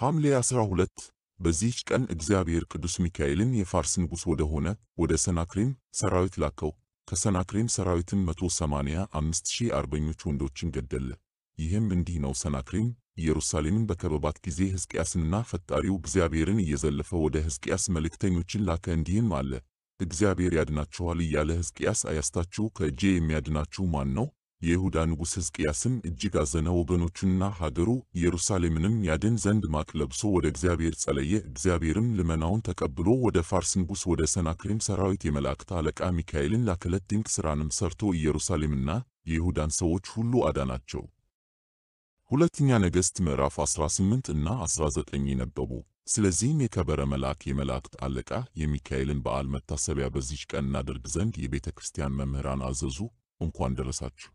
ሐምሌ 12 በዚህች ቀን እግዚአብሔር ቅዱስ ሚካኤልን የፋርስ ንጉሥ ወደ ሆነ ወደ ሰናክሬም ሰራዊት ላከው። ከሰናክሬም ሰራዊትም መቶ ሰማንያ አምስት ሺህ አርበኞች ወንዶችን ገደለ። ይህም እንዲህ ነው። ሰናክሬም ኢየሩሳሌምን በከበባት ጊዜ ሕዝቅያስንና ፈጣሪው እግዚአብሔርን እየዘለፈ ወደ ሕዝቅያስ መልእክተኞችን ላከ። እንዲህም አለ፣ እግዚአብሔር ያድናችኋል እያለ ሕዝቅያስ አያስታችሁ ከእጄ የሚያድናችሁ ማን ነው? የይሁዳ ንጉሥ ሕዝቅያስም እጅግ አዘነ፣ ወገኖቹና ሀገሩ ኢየሩሳሌምንም ያድን ዘንድ ማቅ ለብሶ ወደ እግዚአብሔር ጸለየ። እግዚአብሔርም ልመናውን ተቀብሎ ወደ ፋርስ ንጉሥ ወደ ሰናክሬም ሰራዊት የመላእክት አለቃ ሚካኤልን ላከለት። ድንቅ ሥራንም ሰርቶ ኢየሩሳሌምና የይሁዳን ሰዎች ሁሉ አዳናቸው። ሁለተኛ ነገሥት ምዕራፍ 18 እና 19 ይነበቡ። ስለዚህም የከበረ መልአክ የመላእክት አለቃ የሚካኤልን በዓል መታሰቢያ በዚች ቀን እናደርግ ዘንድ የቤተ ክርስቲያን መምህራን አዘዙ። እንኳን ደረሳችሁ።